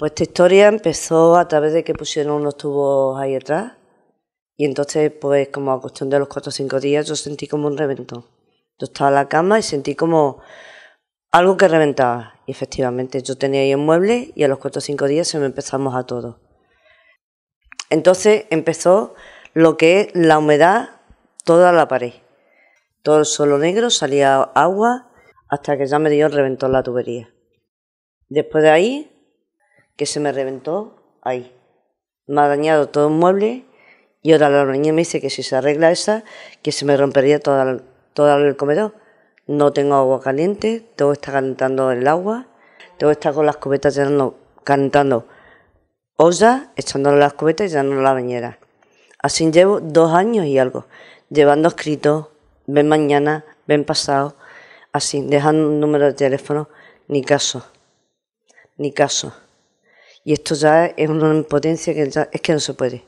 Pues esta historia empezó a través de que pusieron unos tubos ahí atrás y entonces, pues como a cuestión de los cuatro o cinco días, yo sentí como un reventón. Yo estaba en la cama y sentí como algo que reventaba. Y efectivamente, yo tenía ahí un mueble y a los cuatro o cinco días se me empezamos a todo. Entonces empezó lo que es la humedad, toda la pared. Todo el suelo negro, salía agua, hasta que ya me dio reventó la tubería. Después de ahí que se me reventó ahí. Me ha dañado todo un mueble y ahora la niña me dice que si se arregla esa, que se me rompería todo, el comedor. No tengo agua caliente, todo está calentando el agua, todo está con las cubetas llenando, calentando ollas, echándole las cubetas y llenando la bañera. Así llevo dos años y algo, llevando escrito... ven mañana, ven pasado, así, dejando un número de teléfono, ni caso, ni caso. Y esto ya es una impotencia que ya, es que no se puede.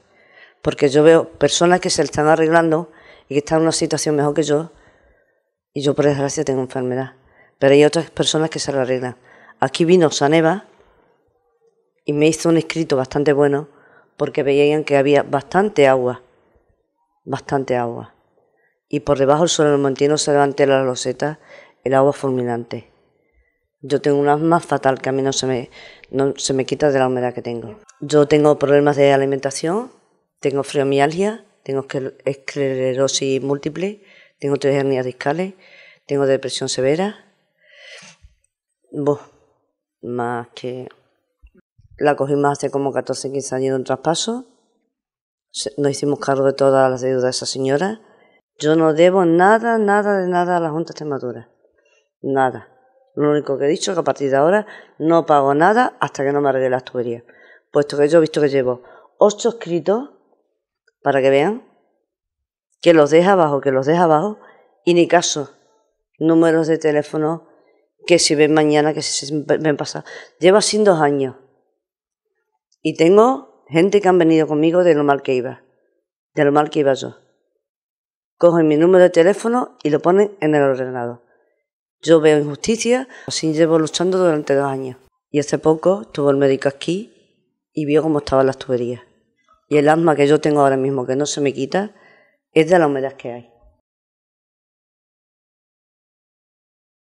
Porque yo veo personas que se están arreglando y que están en una situación mejor que yo, y yo por desgracia tengo enfermedad. Pero hay otras personas que se lo arreglan. Aquí vino Saneva y me hizo un escrito bastante bueno porque veían que había bastante agua, bastante agua. Y por debajo el suelo montino se levanta la loseta, el agua fulminante. Yo tengo un asma fatal que a mí no se me, se me quita de la humedad que tengo. Yo tengo problemas de alimentación, tengo friomialgia, tengo esclerosis múltiple, tengo tres hernias discales, tengo depresión severa. Boh, más que. La cogimos hace como 14, 15 años de un traspaso. Nos hicimos cargo de todas las deudas de esa señora. Yo no debo nada, nada de nada a la Junta de Extremadura. Nada. Lo único que he dicho es que a partir de ahora no pago nada hasta que no me arregle las tuberías. Puesto que yo he visto que llevo ocho escritos para que vean que los deja abajo, que los deja abajo y ni caso. Números de teléfono que si ven mañana, que si ven pasado. Llevo así dos años y tengo gente que han venido conmigo de lo mal que iba, de lo mal que iba yo. Cogen mi número de teléfono y lo ponen en el ordenador. Yo veo injusticia, así llevo luchando durante dos años. Y hace poco estuvo el médico aquí y vio cómo estaban las tuberías. Y el asma que yo tengo ahora mismo, que no se me quita, es de la humedad que hay.